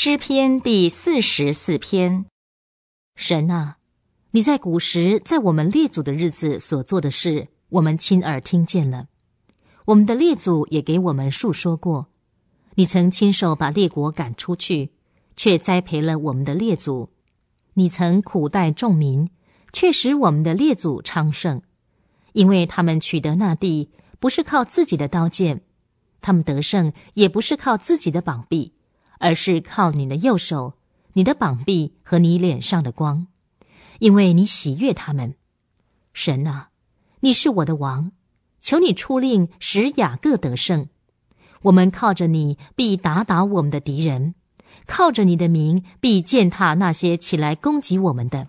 诗篇第四十四篇，神啊，你在古时，在我们列祖的日子所做的事，我们亲耳听见了。我们的列祖也给我们述说过，你曾亲手把列国赶出去，却栽培了我们的列祖。你曾苦待众民，却使我们的列祖昌盛，因为他们取得那地，不是靠自己的刀剑，他们得胜也不是靠自己的膀臂。而是靠你的右手、你的膀臂和你脸上的光，因为你喜悦他们。神啊，你是我的王，求你出令使雅各得胜。我们靠着你必打倒我们的敌人，靠着你的名必践踏那些起来攻击我们的。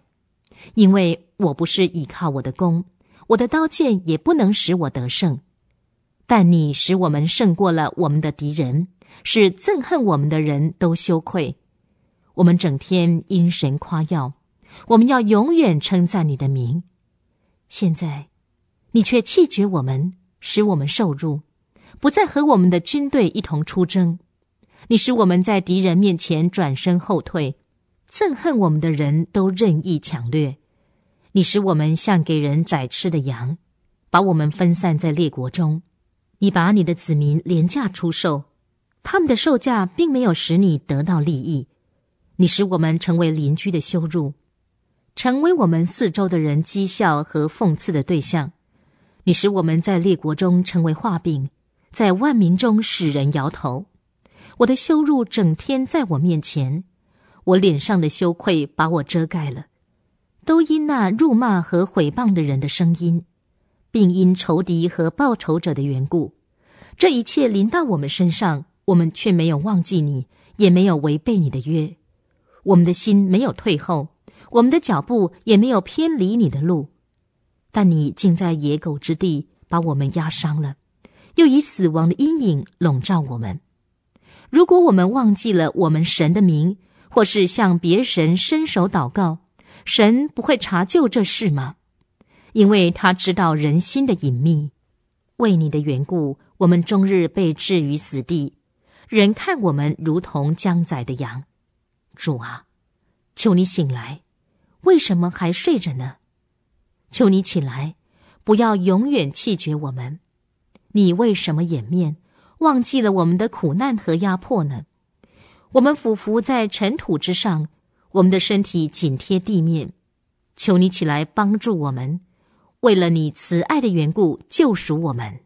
因为我不是倚靠我的弓，我的刀剑也不能使我得胜，但你使我们胜过了我们的敌人。使憎恨我们的人都羞愧，我们整天因神夸耀，我们要永远称赞你的名。现在，你却弃绝我们，使我们受辱，不再和我们的军队一同出征。你使我们在敌人面前转身后退，憎恨我们的人都任意抢掠。你使我们像给人宰吃的羊，把我们分散在列国中。你把你的子民廉价出售。他们的售价并没有使你得到利益，你使我们成为邻居的羞辱，成为我们四周的人讥笑和讽刺的对象。你使我们在列国中成为画饼，在万民中使人摇头。我的羞辱整天在我面前，我脸上的羞愧把我遮盖了，都因那辱骂和毁谤的人的声音，并因仇敌和报仇者的缘故，这一切临到我们身上。我们却没有忘记你，也没有违背你的约，我们的心没有退后，我们的脚步也没有偏离你的路。但你竟在野狗之地把我们压伤了，又以死亡的阴影笼罩我们。如果我们忘记了我们神的名，或是向别神伸手祷告，神不会查究这事吗？因为他知道人心的隐秘。为你的缘故，我们终日被置于死地。人看我们如同将宰的羊，主啊，求你醒来，为什么还睡着呢？求你起来，不要永远弃绝我们。你为什么掩面，忘记了我们的苦难和压迫呢？我们俯伏在尘土之上，我们的身体紧贴地面。求你起来帮助我们，为了你慈爱的缘故救赎我们。